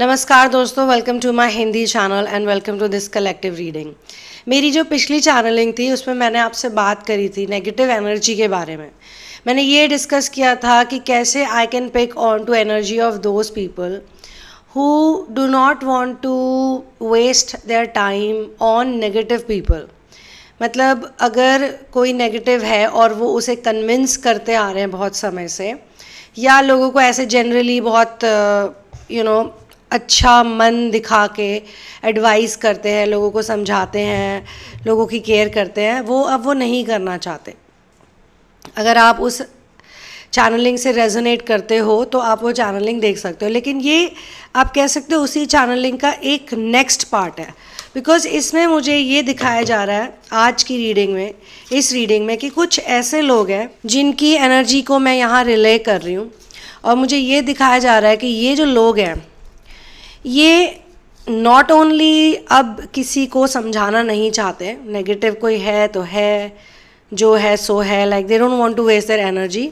नमस्कार दोस्तों welcome to my Hindi channel and welcome to this collective reading मेरी जो पिछली चैनलिंग थी उसमें मैंने आपसे बात करी थी नेगेटिव एनर्जी के बारे में मैंने ये डिस्कस किया था कि कैसे I can pick on to energy of those people who do not want to waste their time on negative people मतलब अगर कोई नेगेटिव है और वो उसे कन्विंस करते आ रहे हैं बहुत समय से या लोगों को ऐसे जनरली बहुत you uh, know you know, अच्छा मन दिखा के एडवाइस करते हैं लोगों को समझाते हैं लोगों की केयर करते हैं वो अब वो नहीं करना चाहते अगर आप उस चैनलिंग से रेजोनेट करते हो तो आप वो चैनलिंग देख सकते हो लेकिन ये आप कह सकते हो उसी चैनलिंग का एक नेक्स्ट पार्ट है बिकॉज इसमें मुझे ये दिखाया जा रहा है आज की रीडिंग में इस रीडिंग में कि कुछ ऐसे लोग हैं जिनकी एनर्जी को मैं यहाँ रिले कर रही हूँ और मुझे ये दिखाया जा रहा है कि ये जो लोग हैं ये नॉट ओनली अब किसी को समझाना नहीं चाहते नेगेटिव कोई है तो है जो है सो है like they don't want to waste their energy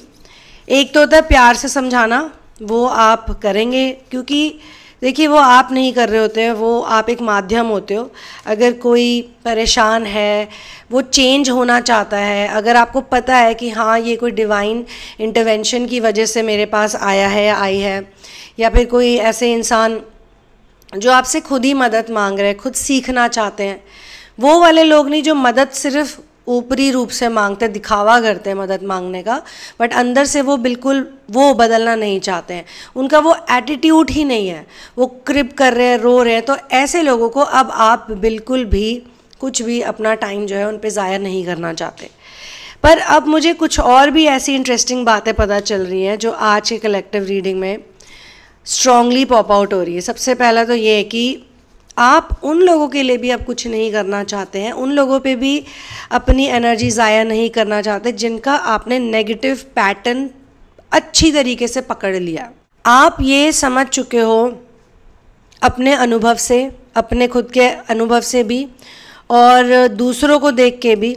एक तो होता है प्यार से समझाना वो आप करेंगे क्योंकि देखिए वो आप नहीं कर रहे होते हैं वो आप एक माध्यम होते हो अगर कोई परेशान है वो चेंज होना चाहता है अगर आपको पता है कि हाँ ये कोई डिवाइन इंटरवेंशन की वजह से मेरे पास आया है आई है या फिर कोई ऐसे इंसान जो आपसे खुद ही मदद मांग रहे हैं खुद सीखना चाहते हैं वो वाले लोग नहीं जो मदद सिर्फ ऊपरी रूप से मांगते दिखावा करते हैं मदद मांगने का बट अंदर से वो बिल्कुल वो बदलना नहीं चाहते हैं उनका वो एटीट्यूड ही नहीं है वो क्रिप कर रहे हैं रो रहे हैं तो ऐसे लोगों को अब आप बिल्कुल भी कुछ भी अपना टाइम जो है उन पर ज़ाया नहीं करना चाहते पर अब मुझे कुछ और भी ऐसी इंटरेस्टिंग बातें पता चल रही हैं जो आज के कलेक्टिव रीडिंग में स्ट्रांगली पॉप आउट हो रही है सबसे पहला तो ये है कि आप उन लोगों के लिए भी आप कुछ नहीं करना चाहते हैं उन लोगों पे भी अपनी एनर्जी ज़ाया नहीं करना चाहते जिनका आपने नेगेटिव पैटर्न अच्छी तरीके से पकड़ लिया आप ये समझ चुके हो अपने अनुभव से अपने खुद के अनुभव से भी और दूसरों को देख के भी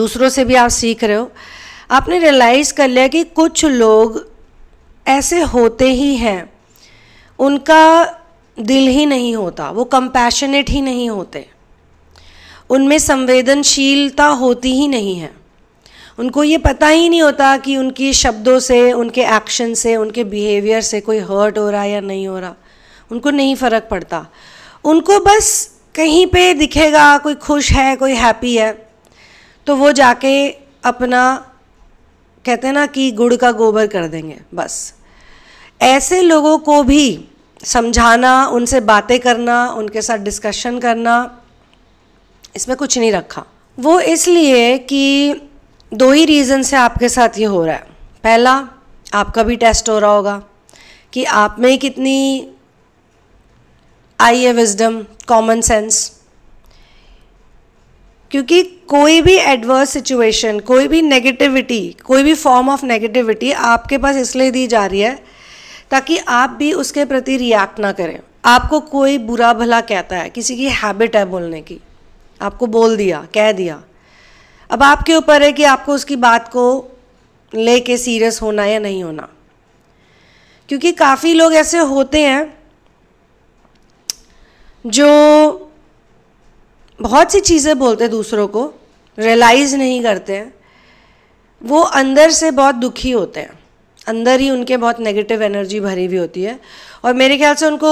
दूसरों से भी आप सीख रहे हो आपने रियलाइज़ कर लिया कि कुछ लोग ऐसे होते ही हैं उनका दिल ही नहीं होता वो कंपैशनेट ही नहीं होते उनमें संवेदनशीलता होती ही नहीं है उनको ये पता ही नहीं होता कि उनके शब्दों से उनके एक्शन से उनके बिहेवियर से कोई हर्ट हो रहा है या नहीं हो रहा उनको नहीं फ़र्क पड़ता उनको बस कहीं पे दिखेगा कोई खुश है कोई हैप्पी है तो वो जाके अपना कहते हैं ना कि गुड़ का गोबर कर देंगे बस ऐसे लोगों को भी समझाना उनसे बातें करना उनके साथ डिस्कशन करना इसमें कुछ नहीं रखा वो इसलिए कि दो ही रीज़न से आपके साथ ये हो रहा है पहला आपका भी टेस्ट हो रहा होगा कि आप में कितनी आई है विजडम कॉमन सेंस क्योंकि कोई भी एडवर्स सिचुएशन कोई भी नेगेटिविटी कोई भी फॉर्म ऑफ नेगेटिविटी आपके पास इसलिए दी जा रही है ताकि आप भी उसके प्रति रिएक्ट ना करें आपको कोई बुरा भला कहता है किसी की हैबिट है बोलने की आपको बोल दिया कह दिया अब आपके ऊपर है कि आपको उसकी बात को ले कर सीरियस होना या नहीं होना क्योंकि काफ़ी लोग ऐसे होते हैं जो बहुत सी चीज़ें बोलते हैं दूसरों को रियलाइज़ नहीं करते हैं वो अंदर से बहुत दुखी होते हैं अंदर ही उनके बहुत नेगेटिव एनर्जी भरी हुई होती है और मेरे ख्याल से उनको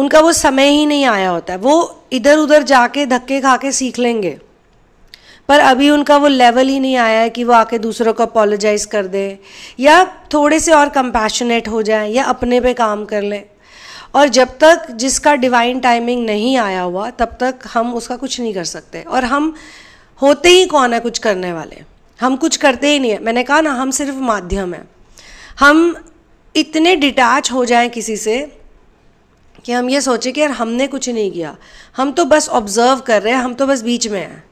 उनका वो समय ही नहीं आया होता है वो इधर उधर जाके धक्के खा के सीख लेंगे पर अभी उनका वो लेवल ही नहीं आया है कि वो आके दूसरों को अपोलोजाइज़ कर दे या थोड़े से और कंपैशनेट हो जाए या अपने पे काम कर लें और जब तक जिसका डिवाइन टाइमिंग नहीं आया हुआ तब तक हम उसका कुछ नहीं कर सकते और हम होते ही कौन है कुछ करने वाले हम कुछ करते ही नहीं है मैंने कहा ना हम सिर्फ माध्यम हैं हम इतने डिटैच हो जाएं किसी से कि हम ये सोचें कि यार हमने कुछ नहीं किया हम तो बस ऑब्जर्व कर रहे हैं हम तो बस बीच में हैं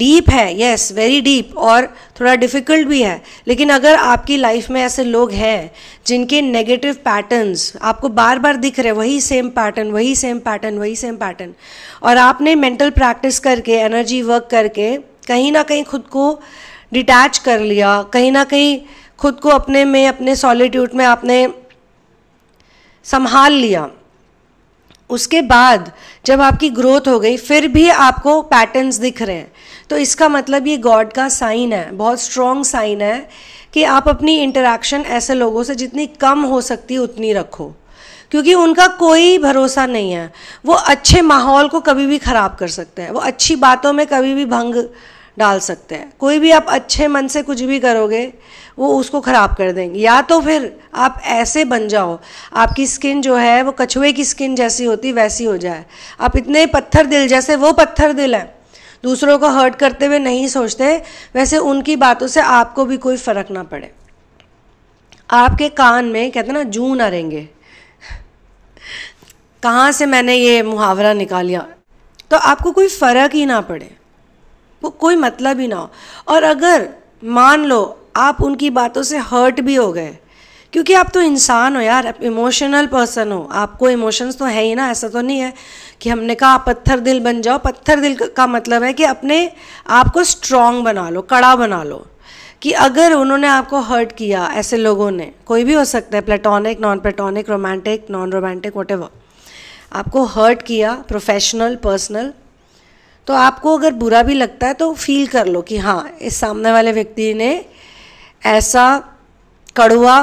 डीप है यस वेरी डीप और थोड़ा डिफ़िकल्ट भी है लेकिन अगर आपकी लाइफ में ऐसे लोग हैं जिनके नेगेटिव पैटर्न्स आपको बार बार दिख रहे वही सेम पैटर्न वही सेम पैटर्न वही सेम पैटर्न और आपने मेंटल प्रैक्टिस करके एनर्जी वर्क करके कहीं ना कहीं खुद को डिटैच कर लिया कहीं ना कहीं खुद को अपने में अपने सॉलिट्यूड में आपने संभाल लिया उसके बाद जब आपकी ग्रोथ हो गई फिर भी आपको पैटर्न्स दिख रहे हैं तो इसका मतलब ये गॉड का साइन है बहुत स्ट्रॉन्ग साइन है कि आप अपनी इंटरेक्शन ऐसे लोगों से जितनी कम हो सकती है उतनी रखो क्योंकि उनका कोई भरोसा नहीं है वो अच्छे माहौल को कभी भी ख़राब कर सकते हैं वो अच्छी बातों में कभी भी भंग डाल सकते हैं कोई भी आप अच्छे मन से कुछ भी करोगे वो उसको ख़राब कर देंगे या तो फिर आप ऐसे बन जाओ आपकी स्किन जो है वो कछुए की स्किन जैसी होती वैसी हो जाए आप इतने पत्थर दिल जैसे वो पत्थर दिल है दूसरों को हर्ट करते हुए नहीं सोचते वैसे उनकी बातों से आपको भी कोई फ़र्क ना पड़े आपके कान में कहते ना जू ना कहाँ से मैंने ये मुहावरा निकालिया तो आपको कोई फ़र्क ही ना पड़े वो कोई मतलब ही ना हो और अगर मान लो आप उनकी बातों से हर्ट भी हो गए क्योंकि आप तो इंसान हो यार आप इमोशनल पर्सन हो आपको इमोशंस तो है ही ना ऐसा तो नहीं है कि हमने कहा आप पत्थर दिल बन जाओ पत्थर दिल का मतलब है कि अपने आप को स्ट्रांग बना लो कड़ा बना लो कि अगर उन्होंने आपको हर्ट किया ऐसे लोगों ने कोई भी हो सकता है platonic non platonic romantic non romantic what आपको हर्ट किया प्रोफेशनल पर्सनल तो आपको अगर बुरा भी लगता है तो फील कर लो कि हाँ इस सामने वाले व्यक्ति ने ऐसा कड़वा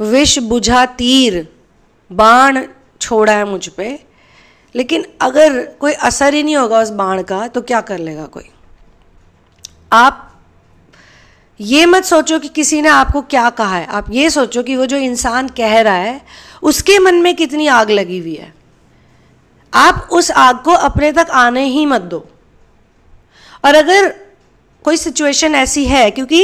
विष बुझा तीर बाण छोड़ा है मुझ पर लेकिन अगर कोई असर ही नहीं होगा उस बाण का तो क्या कर लेगा कोई आप ये मत सोचो कि किसी ने आपको क्या कहा है आप ये सोचो कि वो जो इंसान कह रहा है उसके मन में कितनी आग लगी हुई है आप उस आग को अपने तक आने ही मत दो और अगर कोई सिचुएशन ऐसी है क्योंकि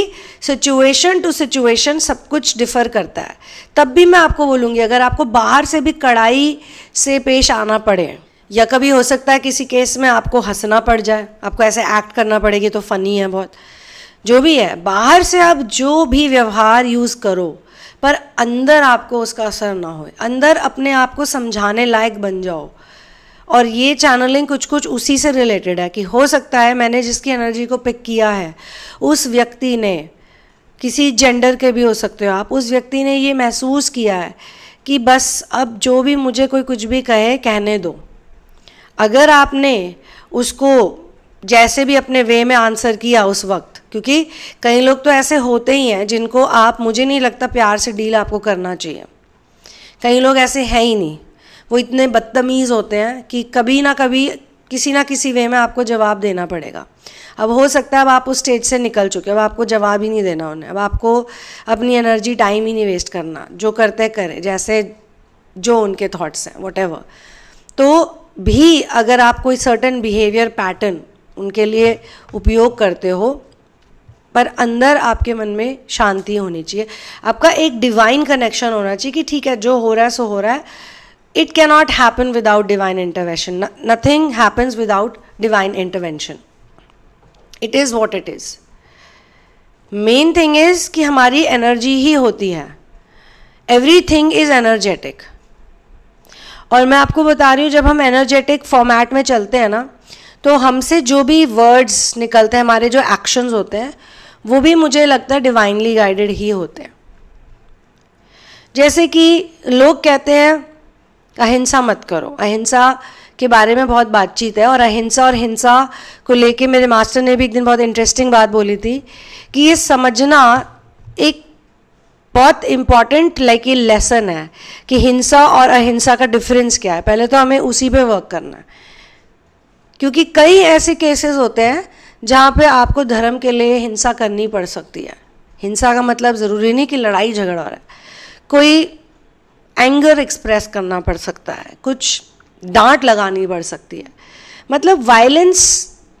सिचुएशन टू सिचुएशन सब कुछ डिफ़र करता है तब भी मैं आपको बोलूँगी अगर आपको बाहर से भी कड़ाई से पेश आना पड़े या कभी हो सकता है किसी केस में आपको हंसना पड़ जाए आपको ऐसे एक्ट करना पड़ेगी तो फ़नी है बहुत जो भी है बाहर से आप जो भी व्यवहार यूज़ करो पर अंदर आपको उसका असर ना हो अंदर अपने आप को समझाने लायक बन जाओ और ये चैनलिंग कुछ कुछ उसी से रिलेटेड है कि हो सकता है मैंने जिसकी एनर्जी को पिक किया है उस व्यक्ति ने किसी जेंडर के भी हो सकते हो आप उस व्यक्ति ने ये महसूस किया है कि बस अब जो भी मुझे कोई कुछ भी कहे कहने दो अगर आपने उसको जैसे भी अपने वे में आंसर किया उस वक्त क्योंकि कई लोग तो ऐसे होते ही हैं जिनको आप मुझे नहीं लगता प्यार से डील आपको करना चाहिए कई लोग ऐसे हैं ही नहीं वो इतने बदतमीज़ होते हैं कि कभी ना कभी किसी ना किसी वे में आपको जवाब देना पड़ेगा अब हो सकता है अब आप उस स्टेज से निकल चुके अब आपको जवाब ही नहीं देना उन्हें अब आपको अपनी एनर्जी टाइम ही नहीं वेस्ट करना जो करते करें जैसे जो उनके थॉट्स हैं वट तो भी अगर आप कोई सर्टन बिहेवियर पैटर्न उनके लिए उपयोग करते हो पर अंदर आपके मन में शांति होनी चाहिए आपका एक डिवाइन कनेक्शन होना चाहिए कि ठीक है जो हो रहा है सो हो रहा है it cannot happen without divine intervention. Nothing nothing happens without divine intervention. It is what it is. Main thing is कि हमारी एनर्जी ही होती है एवरी थिंग इज एनर्जेटिक और मैं आपको बता रही हूँ जब हम एनर्जेटिक फॉर्मेट में चलते हैं ना तो हमसे जो भी वर्ड्स निकलते हैं हमारे जो एक्शंस होते हैं वो भी मुझे लगता है डिवाइनली गाइडेड ही होते हैं जैसे कि लोग कहते हैं अहिंसा मत करो अहिंसा के बारे में बहुत बातचीत है और अहिंसा और हिंसा को लेके मेरे मास्टर ने भी एक दिन बहुत इंटरेस्टिंग बात बोली थी कि ये समझना एक बहुत इम्पॉर्टेंट लाइक ये लेसन है कि हिंसा और अहिंसा का डिफरेंस क्या है पहले तो हमें उसी पे वर्क करना है क्योंकि कई ऐसे केसेस होते हैं जहाँ पे आपको धर्म के लिए हिंसा करनी पड़ सकती है हिंसा का मतलब ज़रूरी नहीं कि लड़ाई झगड़ा हो रहा है कोई एंगर एक्सप्रेस करना पड़ सकता है कुछ डांट लगानी पड़ सकती है मतलब वायलेंस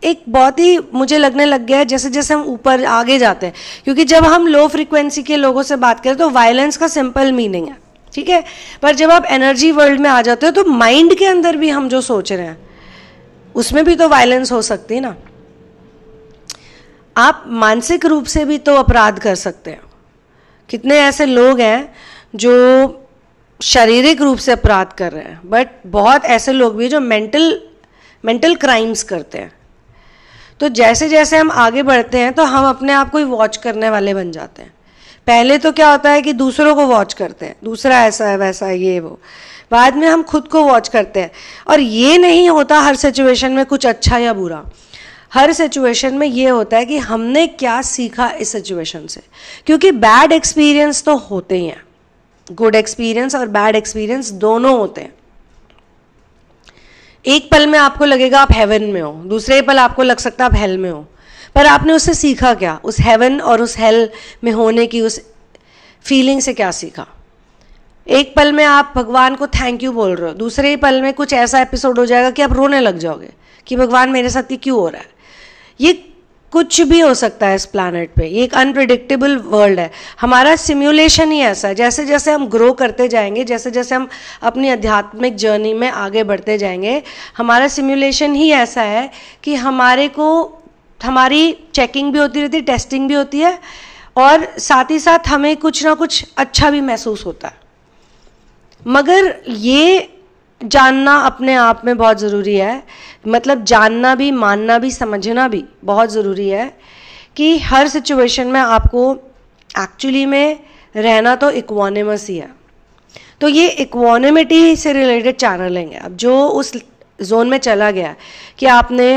एक बहुत ही मुझे लगने लग गया है जैसे जैसे हम ऊपर आगे जाते हैं क्योंकि जब हम लो फ्रिक्वेंसी के लोगों से बात करें तो वायलेंस का सिंपल मीनिंग है ठीक है पर जब आप एनर्जी वर्ल्ड में आ जाते हो तो माइंड के अंदर भी हम जो सोच रहे हैं उसमें भी तो वायलेंस हो सकती है ना आप मानसिक रूप से भी तो अपराध कर सकते हो कितने ऐसे लोग हैं जो शारीरिक रूप से अपराध कर रहे हैं बट बहुत ऐसे लोग भी जो मेंटल मेंटल क्राइम्स करते हैं तो जैसे जैसे हम आगे बढ़ते हैं तो हम अपने आप को ही वॉच करने वाले बन जाते हैं पहले तो क्या होता है कि दूसरों को वॉच करते हैं दूसरा ऐसा है वैसा है ये वो बाद में हम खुद को वॉच करते हैं और ये नहीं होता हर सिचुएशन में कुछ अच्छा या बुरा हर सिचुएशन में ये होता है कि हमने क्या सीखा इस सिचुएशन से क्योंकि बैड एक्सपीरियंस तो होते ही हैं गुड एक्सपीरियंस और बैड एक्सपीरियंस दोनों होते हैं एक पल में आपको लगेगा आप हेवन में हो दूसरे पल आपको लग सकता है आप हेल में हो पर आपने उससे सीखा क्या उस हेवन और उस हेल में होने की उस फीलिंग से क्या सीखा एक पल में आप भगवान को थैंक यू बोल रहे हो दूसरे ही पल में कुछ ऐसा एपिसोड हो जाएगा कि आप रोने लग जाओगे कि भगवान मेरे साथ ये क्यों हो रहा है ये कुछ भी हो सकता है इस प्लानट पे ये एक अनप्रिडिक्टेबल वर्ल्ड है हमारा सिम्युलेशन ही ऐसा है जैसे जैसे हम ग्रो करते जाएंगे जैसे जैसे हम अपनी आध्यात्मिक जर्नी में आगे बढ़ते जाएंगे हमारा सिम्युलेशन ही ऐसा है कि हमारे को हमारी चेकिंग भी होती रहती है टेस्टिंग भी होती है और साथ ही साथ हमें कुछ ना कुछ अच्छा भी महसूस होता है मगर ये जानना अपने आप में बहुत ज़रूरी है मतलब जानना भी मानना भी समझना भी बहुत ज़रूरी है कि हर सिचुएशन में आपको एक्चुअली में रहना तो इक्वानिमस ही है तो ये इक्वानिमिटी से रिलेटेड चैनल लेंगे अब जो उस जोन में चला गया कि आपने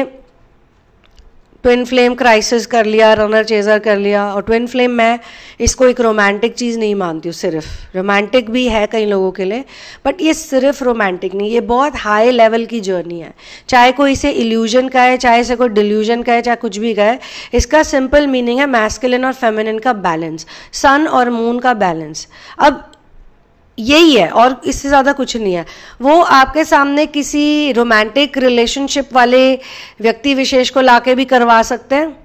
ट्विन फ्लेम क्राइसिस कर लिया रनर चेजर कर लिया और ट्विन फ्लेम मैं इसको एक रोमांटिक चीज़ नहीं मानती हूँ सिर्फ रोमांटिक भी है कई लोगों के लिए बट ये सिर्फ रोमांटिक नहीं ये बहुत हाई लेवल की जर्नी है चाहे कोई इसे इल्यूजन का है चाहे इसे कोई डिल्यूजन का है चाहे कुछ भी का है इसका सिंपल मीनिंग है मैस्किलिन और फेमिनिन का बैलेंस सन और मून का बैलेंस अब यही है और इससे ज़्यादा कुछ नहीं है वो आपके सामने किसी रोमांटिक रिलेशनशिप वाले व्यक्ति विशेष को लाके भी करवा सकते हैं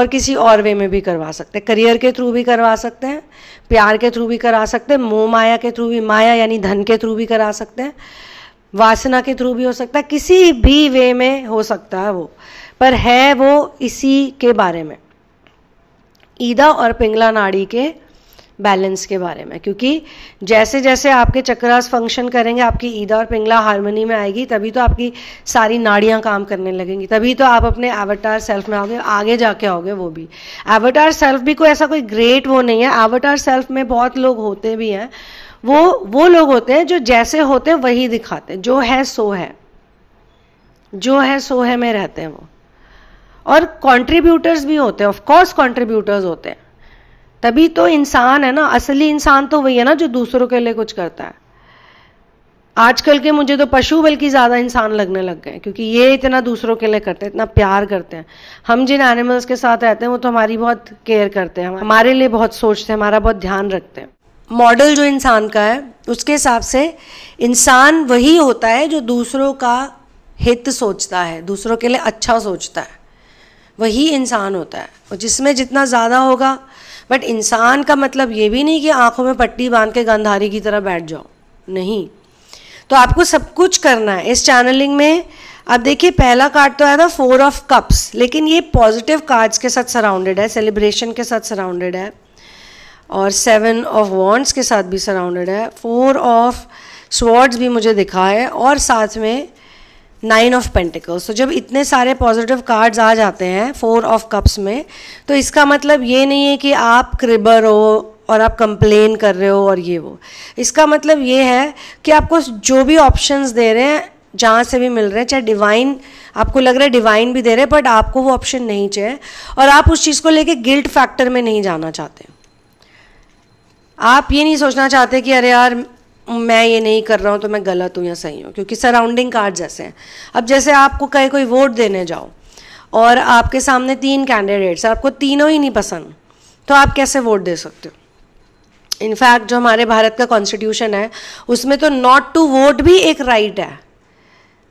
और किसी और वे में भी करवा सकते हैं करियर के थ्रू भी करवा सकते हैं प्यार के थ्रू भी करा सकते हैं मोह माया के थ्रू भी माया यानी धन के थ्रू भी करा सकते हैं वासना के थ्रू भी हो सकता है किसी भी वे में हो सकता है वो पर है वो इसी के बारे में ईदा और पिंगला नाड़ी के बैलेंस के बारे में क्योंकि जैसे जैसे आपके चक्रास फंक्शन करेंगे आपकी ईदा और पिंगला हारमोनी में आएगी तभी तो आपकी सारी नाड़ियाँ काम करने लगेंगी तभी तो आप अपने एवटार सेल्फ में आओगे आगे जाके आओगे वो भी एवटार सेल्फ भी कोई ऐसा कोई ग्रेट वो नहीं है एवटार सेल्फ में बहुत लोग होते भी हैं वो वो लोग होते हैं जो जैसे होते हैं वही दिखाते हैं जो है सो है जो है सो है में रहते हैं वो और कॉन्ट्रीब्यूटर्स भी होते हैं ऑफकोर्स कॉन्ट्रीब्यूटर्स होते हैं तभी तो इंसान है ना असली इंसान तो वही है ना जो दूसरों के लिए कुछ करता है आजकल के मुझे तो पशु बल्कि ज़्यादा इंसान लगने लग गए क्योंकि ये इतना दूसरों के लिए करते हैं इतना प्यार करते हैं हम जिन एनिमल्स के साथ रहते हैं वो तो हमारी बहुत केयर करते हैं हमारे लिए बहुत सोचते हैं हमारा बहुत ध्यान रखते हैं मॉडल जो इंसान का है उसके हिसाब से इंसान वही होता है जो दूसरों का हित सोचता है दूसरों के लिए अच्छा सोचता है वही इंसान होता है और जिसमें जितना ज़्यादा होगा बट इंसान का मतलब ये भी नहीं कि आंखों में पट्टी बांध के गंधारी की तरह बैठ जाओ नहीं तो आपको सब कुछ करना है इस चैनलिंग में अब देखिए पहला कार्ड तो आया था फोर ऑफ कप्स लेकिन ये पॉजिटिव कार्ड्स के साथ सराउंडेड है सेलिब्रेशन के साथ सराउंडेड है और सेवन ऑफ वॉन्ट्स के साथ भी सराउंडेड है फोर ऑफ स्वॉर्ड्स भी मुझे दिखा है और साथ में नाइन ऑफ पेंटिकल्स तो जब इतने सारे पॉजिटिव कार्ड्स आ जाते हैं फोर ऑफ कप्स में तो इसका मतलब ये नहीं है कि आप क्रिबर हो और आप कंप्लेन कर रहे हो और ये वो इसका मतलब ये है कि आपको जो भी ऑप्शंस दे रहे हैं जहाँ से भी मिल रहे हैं चाहे डिवाइन आपको लग रहा है डिवाइन भी दे रहे हैं बट आपको वो ऑप्शन नहीं चाहिए और आप उस चीज़ को लेके गिल्ट फैक्टर में नहीं जाना चाहते आप ये नहीं सोचना चाहते कि अरे यार मैं ये नहीं कर रहा हूँ तो मैं गलत हूँ या सही हूँ क्योंकि सराउंडिंग कार्ड ऐसे हैं अब जैसे आपको कहीं कोई वोट देने जाओ और आपके सामने तीन कैंडिडेट्स आपको तीनों ही नहीं पसंद तो आप कैसे वोट दे सकते हो इनफैक्ट जो हमारे भारत का कॉन्स्टिट्यूशन है उसमें तो नॉट टू वोट भी एक राइट है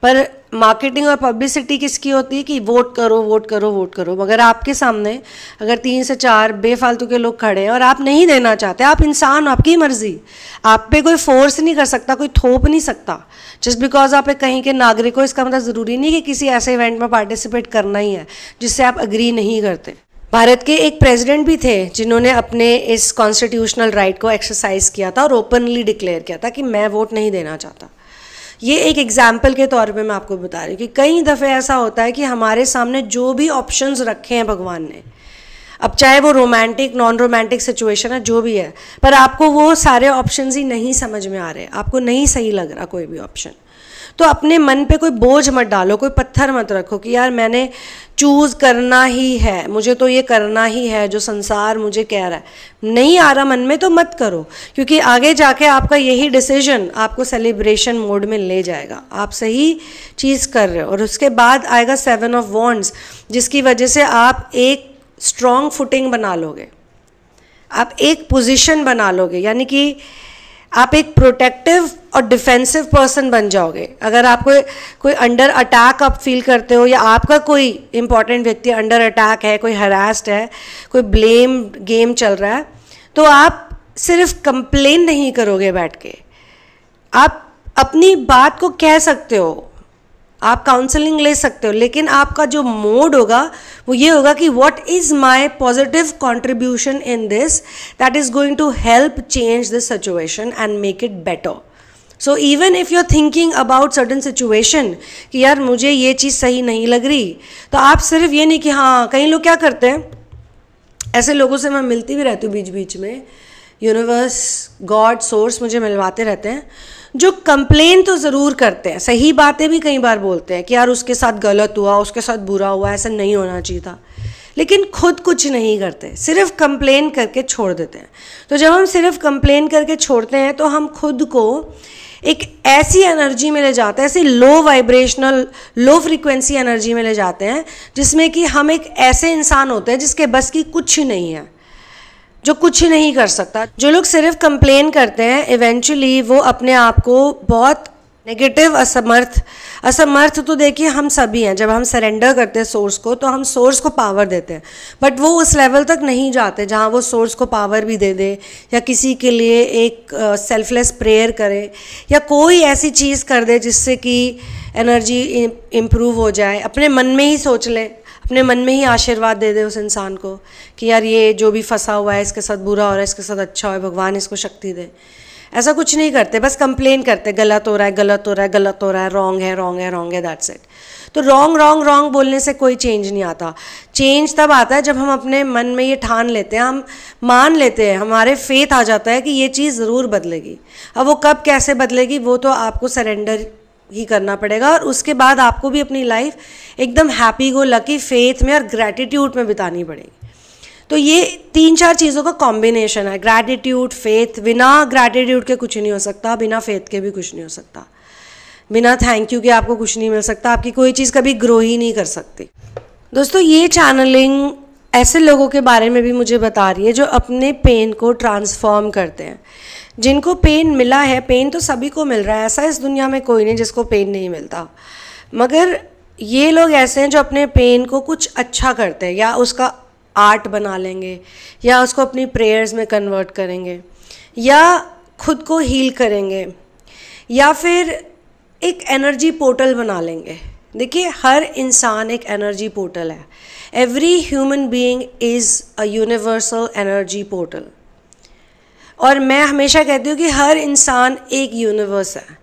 पर मार्केटिंग और पब्लिसिटी किसकी होती है कि वोट करो वोट करो वोट करो मगर आपके सामने अगर तीन से चार बेफालतू के लोग खड़े हैं और आप नहीं देना चाहते आप इंसान हो आपकी मर्जी आप पे कोई फोर्स नहीं कर सकता कोई थोप नहीं सकता जस्ट बिकॉज आप एक कहीं के नागरिक हो इसका मतलब ज़रूरी नहीं कि किसी ऐसे इवेंट में पार्टिसिपेट करना ही है जिससे आप अग्री नहीं करते भारत के एक प्रेसिडेंट भी थे जिन्होंने अपने इस कॉन्स्टिट्यूशनल राइट को एक्सरसाइज किया था और ओपनली डिक्लेयर किया था कि मैं वोट नहीं देना चाहता ये एक एग्जाम्पल के तौर पे मैं आपको बता रही हूँ कि कई दफ़े ऐसा होता है कि हमारे सामने जो भी ऑप्शंस रखे हैं भगवान ने अब चाहे वो रोमांटिक नॉन रोमांटिक सिचुएशन है जो भी है पर आपको वो सारे ऑप्शन ही नहीं समझ में आ रहे आपको नहीं सही लग रहा कोई भी ऑप्शन तो अपने मन पे कोई बोझ मत डालो कोई पत्थर मत रखो कि यार मैंने चूज़ करना ही है मुझे तो ये करना ही है जो संसार मुझे कह रहा है नहीं आ रहा मन में तो मत करो क्योंकि आगे जाके आपका यही डिसीजन आपको सेलिब्रेशन मोड में ले जाएगा आप सही चीज़ कर रहे हो और उसके बाद आएगा सेवन ऑफ वॉन्ड्स जिसकी वजह से आप एक स्ट्रॉन्ग फुटिंग बना लोगे आप एक पोजीशन बना लोगे यानी कि आप एक प्रोटेक्टिव और डिफेंसिव पर्सन बन जाओगे अगर आपको कोई अंडर अटैक आप फील करते हो या आपका कोई इंपॉर्टेंट व्यक्ति अंडर अटैक है कोई हरास्ड है कोई ब्लेम गेम चल रहा है तो आप सिर्फ कंप्लेन नहीं करोगे बैठ के आप अपनी बात को कह सकते हो आप काउंसलिंग ले सकते हो लेकिन आपका जो मोड होगा वो ये होगा कि what is my positive contribution in this that is going to help change this situation and make it better so even if you are thinking about certain situation कि यार मुझे ये चीज़ सही नहीं लग रही तो आप सिर्फ ये नहीं कि हाँ कई लोग क्या करते हैं ऐसे लोगों से मैं मिलती भी रहती हूँ बीच बीच में यूनिवर्स गॉड सोर्स मुझे मिलवाते रहते हैं जो कंप्लेन तो ज़रूर करते हैं सही बातें भी कई बार बोलते हैं कि यार उसके साथ गलत हुआ उसके साथ बुरा हुआ ऐसा नहीं होना चाहिए था लेकिन खुद कुछ नहीं करते सिर्फ कंप्लेन करके छोड़ देते हैं तो जब हम सिर्फ कंप्लेन करके छोड़ते हैं तो हम खुद को एक ऐसी एनर्जी में ले जाते हैं ऐसी low vibrational low frequency energy में ले जाते हैं जिसमें कि हम एक ऐसे इंसान होते हैं जिसके बस की कुछ नहीं है जो कुछ नहीं कर सकता जो लोग सिर्फ कंप्लेन करते हैं इवेंचुअली वो अपने आप को बहुत नेगेटिव असमर्थ असमर्थ तो देखिए हम सभी हैं जब हम सरेंडर करते हैं सोर्स को तो हम सोर्स को पावर देते हैं बट वो उस लेवल तक नहीं जाते जहाँ वो सोर्स को पावर भी दे दे या किसी के लिए एक सेल्फलेस प्रेयर करे या कोई ऐसी चीज़ कर दे जिससे कि एनर्जी इम्प्रूव हो जाए अपने मन में ही सोच लें अपने मन में ही आशीर्वाद दे दे उस इंसान को कि यार ये जो भी फंसा हुआ है इसके साथ बुरा हो रहा है इसके साथ अच्छा हो भगवान इसको शक्ति दे ऐसा कुछ नहीं करते बस कंप्लेन करते गलत हो रहा है गलत हो रहा है गलत हो रहा है रॉन्ग है रॉन्ग है रॉन्ग है दैट्स इट तो रॉन्ग रॉन्ग रॉन्ग बोलने से कोई चेंज नहीं आता चेंज तब आता है जब हम अपने मन में ये ठान लेते हैं हम मान लेते हैं हमारे फेथ आ जाता है कि ये चीज़ ज़रूर बदलेगी अब वो कब कैसे बदलेगी वो तो आपको सरेंडर ही करना पड़ेगा और उसके बाद आपको भी अपनी लाइफ एकदम हैप्पी गो लकी फेथ में और ग्रैटिट्यूड में बितानी पड़ेगी तो ये तीन चार चीज़ों का कॉम्बिनेशन है ग्रैटिट्यूड फेथ बिना ग्रैटिट्यूड के कुछ नहीं हो सकता बिना फेथ के भी कुछ नहीं हो सकता बिना थैंक यू के आपको कुछ नहीं मिल सकता आपकी कोई चीज़ कभी ग्रो ही नहीं कर सकती दोस्तों ये चैनलिंग ऐसे लोगों के बारे में भी मुझे बता रही है जो अपने पेन को ट्रांसफॉर्म करते हैं जिनको पेन मिला है पेन तो सभी को मिल रहा है ऐसा इस दुनिया में कोई नहीं जिसको पेन नहीं मिलता मगर ये लोग ऐसे हैं जो अपने पेन को कुछ अच्छा करते हैं या उसका आर्ट बना लेंगे या उसको अपनी प्रेयर्स में कन्वर्ट करेंगे या खुद को हील करेंगे या फिर एक एनर्जी पोर्टल बना लेंगे देखिए हर इंसान एक एनर्जी पोर्टल है every human being is a universal energy portal और मैं हमेशा कहती हूँ कि हर इंसान एक यूनिवर्स है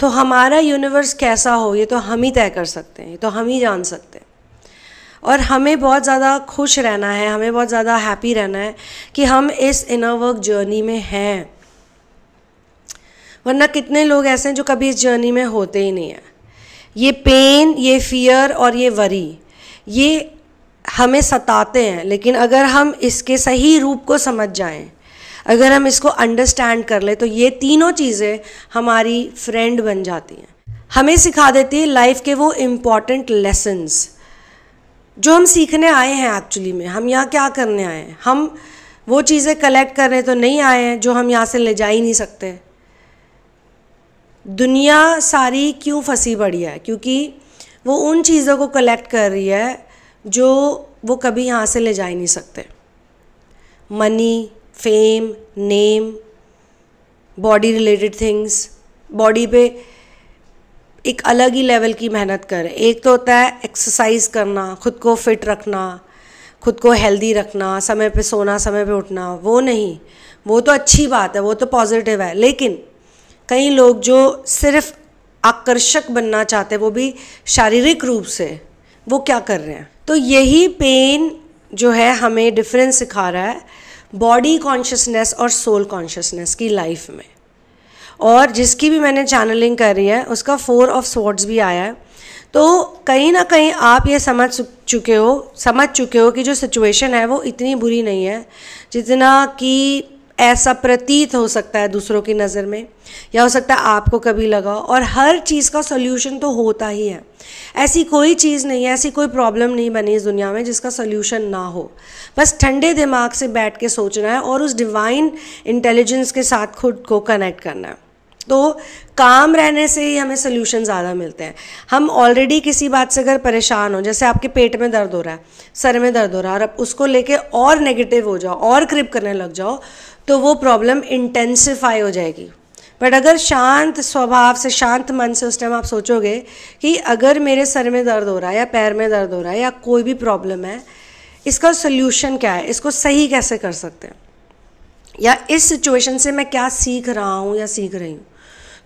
तो हमारा यूनिवर्स कैसा हो ये तो हम ही तय कर सकते हैं तो हम ही जान सकते हैं और हमें बहुत ज़्यादा खुश रहना है हमें बहुत ज़्यादा हैप्पी रहना है कि हम इस इनर वर्क जर्नी में हैं वरना कितने लोग ऐसे हैं जो कभी इस जर्नी में होते ही नहीं हैं ये पेन ये फियर और ये वरी ये हमें सताते हैं लेकिन अगर हम इसके सही रूप को समझ जाएं अगर हम इसको अंडरस्टैंड कर ले तो ये तीनों चीज़ें हमारी फ्रेंड बन जाती हैं हमें सिखा देती है लाइफ के वो इम्पॉर्टेंट लेसन्स जो हम सीखने आए हैं एक्चुअली में हम यहाँ क्या करने आए हैं हम वो चीज़ें कलेक्ट करने तो नहीं आए हैं जो हम यहाँ से ले जा ही नहीं सकते दुनिया सारी क्यों फंसी पड़ी है क्योंकि वो उन चीज़ों को कलेक्ट कर रही है जो वो कभी यहाँ से ले जा ही नहीं सकते money fame name body related things body पे एक अलग ही लेवल की मेहनत करें एक तो होता है एक्सरसाइज करना खुद को फिट रखना खुद को हेल्दी रखना समय पे सोना समय पे उठना वो नहीं वो तो अच्छी बात है वो तो पॉजिटिव है लेकिन कई लोग जो सिर्फ आकर्षक बनना चाहते हैं वो भी शारीरिक रूप से वो क्या कर रहे हैं तो यही पेन जो है हमें डिफरेंस सिखा रहा है बॉडी कॉन्शियसनेस और सोल कॉन्शियसनेस की लाइफ में और जिसकी भी मैंने चैनलिंग करी है उसका फोर ऑफ स्वॉर्ड्स भी आया है तो कहीं ना कहीं आप ये समझ चुके हो समझ चुके हो कि जो सिचुएशन है वो इतनी बुरी नहीं है जितना कि ऐसा प्रतीत हो सकता है दूसरों की नज़र में या हो सकता है आपको कभी लगा और हर चीज़ का सोल्यूशन तो होता ही है ऐसी कोई चीज़ नहीं है ऐसी कोई प्रॉब्लम नहीं बनी इस दुनिया में जिसका सोल्यूशन ना हो बस ठंडे दिमाग से बैठ के सोचना है और उस डिवाइन इंटेलिजेंस के साथ खुद को कनेक्ट करना है तो काम रहने से ही हमें सोल्यूशन ज़्यादा मिलते हैं हम ऑलरेडी किसी बात से अगर परेशान हो जैसे आपके पेट में दर्द हो रहा है सर में दर्द हो रहा है और अब उसको लेके और नेगेटिव हो जाओ और क्रिप करने लग जाओ तो वो प्रॉब्लम इंटेंसिफाई हो जाएगी बट अगर शांत स्वभाव से शांत मन से उस टाइम आप सोचोगे कि अगर मेरे सर में दर्द हो रहा है या पैर में दर्द हो रहा है या कोई भी प्रॉब्लम है इसका सोल्यूशन क्या है इसको सही कैसे कर सकते हैं या इस सिचुएशन से मैं क्या सीख रहा हूँ या सीख रही हूँ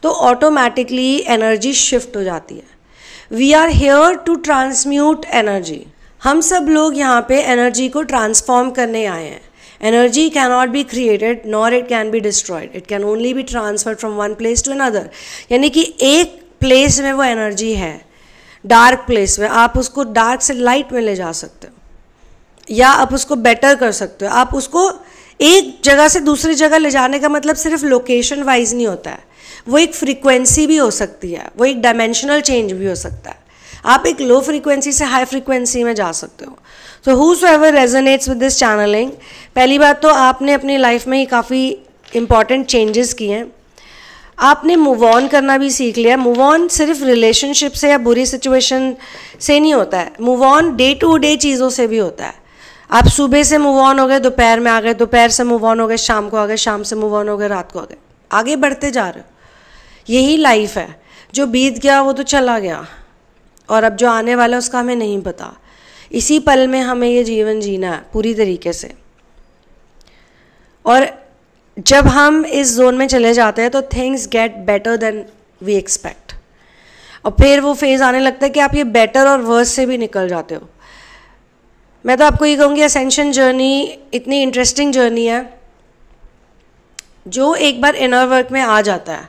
तो ऑटोमेटिकली एनर्जी शिफ्ट हो जाती है we are here to transmute energy हम सब लोग यहाँ पे एनर्जी को ट्रांसफॉर्म करने आए हैं Energy cannot be created nor it can be destroyed it can only be transferred from one place to another यानी कि एक प्लेस में वो एनर्जी है डार्क प्लेस में आप उसको डार्क से लाइट में ले जा सकते हो या आप उसको बेटर कर सकते हो आप उसको एक जगह से दूसरी जगह ले जाने का मतलब सिर्फ लोकेशन वाइज नहीं होता है वो एक फ्रीक्वेंसी भी हो सकती है वो एक डायमेंशनल चेंज भी हो सकता है आप एक लो फ्रीक्वेंसी से हाई फ्रीक्वेंसी में जा सकते हो so whoever resonates with this channelling पहली बात तो आपने अपनी लाइफ में ही काफ़ी इम्पॉर्टेंट चेंजेस किए हैं आपने मूव ऑन करना भी सीख लिया मूव ऑन सिर्फ रिलेशनशिप से या बुरी सिचुएशन से नहीं होता है move on day to day चीज़ों से भी होता है आप सुबह से मूव ऑन हो गए दोपहर में आ गए दोपहर से मूव ऑन हो गए शाम को आ गए शाम से मूव ऑन हो गए रात को आ गए आगे बढ़ते जा रहे हो यही लाइफ है जो बीत गया वो तो चला गया और अब जो आने वाला है उसका हमें नहीं पता इसी पल में हमें ये जीवन जीना है पूरी तरीके से और जब हम इस जोन में चले जाते हैं तो things get better than we expect और फिर वो फेज़ आने लगता है कि आप ये बेटर और वर्स से भी निकल जाते हो मैं तो आपको ये कहूँगी असेंशन जर्नी इतनी इंटरेस्टिंग जर्नी है जो एक बार इनर वर्क में आ जाता है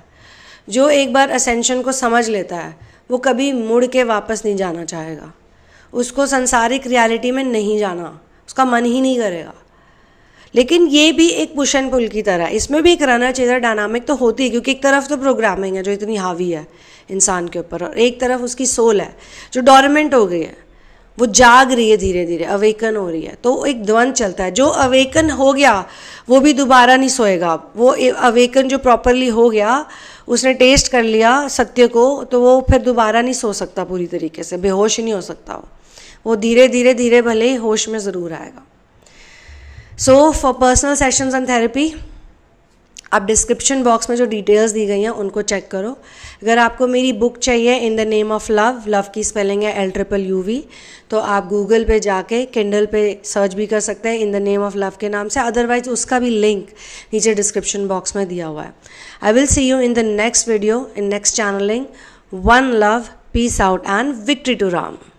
जो एक बार असेंशन को समझ लेता है वो कभी मुड़ के वापस नहीं जाना चाहेगा उसको संसारिक रियलिटी में नहीं जाना उसका मन ही नहीं करेगा लेकिन ये भी एक पुश एंड पुल की तरह इसमें भी एक रनर चेजर डायनामिक तो होती है क्योंकि एक तरफ तो प्रोग्रामिंग है जो इतनी हावी है इंसान के ऊपर और एक तरफ उसकी सोल है जो डोरमेंट हो गई है वो जाग रही है धीरे धीरे अवेकन हो रही है तो एक द्वंद चलता है जो अवेकन हो गया वो भी दोबारा नहीं सोएगा वो अवेकन जो प्रॉपरली हो गया उसने टेस्ट कर लिया सत्य को तो वो फिर दोबारा नहीं सो सकता पूरी तरीके से बेहोश नहीं हो सकता वो वो धीरे धीरे धीरे भले ही होश में ज़रूर आएगा so for personal sessions and therapy आप डिस्क्रिप्शन बॉक्स में जो डिटेल्स दी गई हैं उनको चेक करो अगर आपको मेरी बुक चाहिए in the name of love love की स्पेलिंग है एल ट्रिपल यू वी तो आप गूगल पे जाके किंडल पे सर्च भी कर सकते हैं in the name of love के नाम से अदरवाइज उसका भी लिंक नीचे डिस्क्रिप्शन बॉक्स में दिया हुआ है I will see you in the next video in next channelling one love peace out and victory to Ram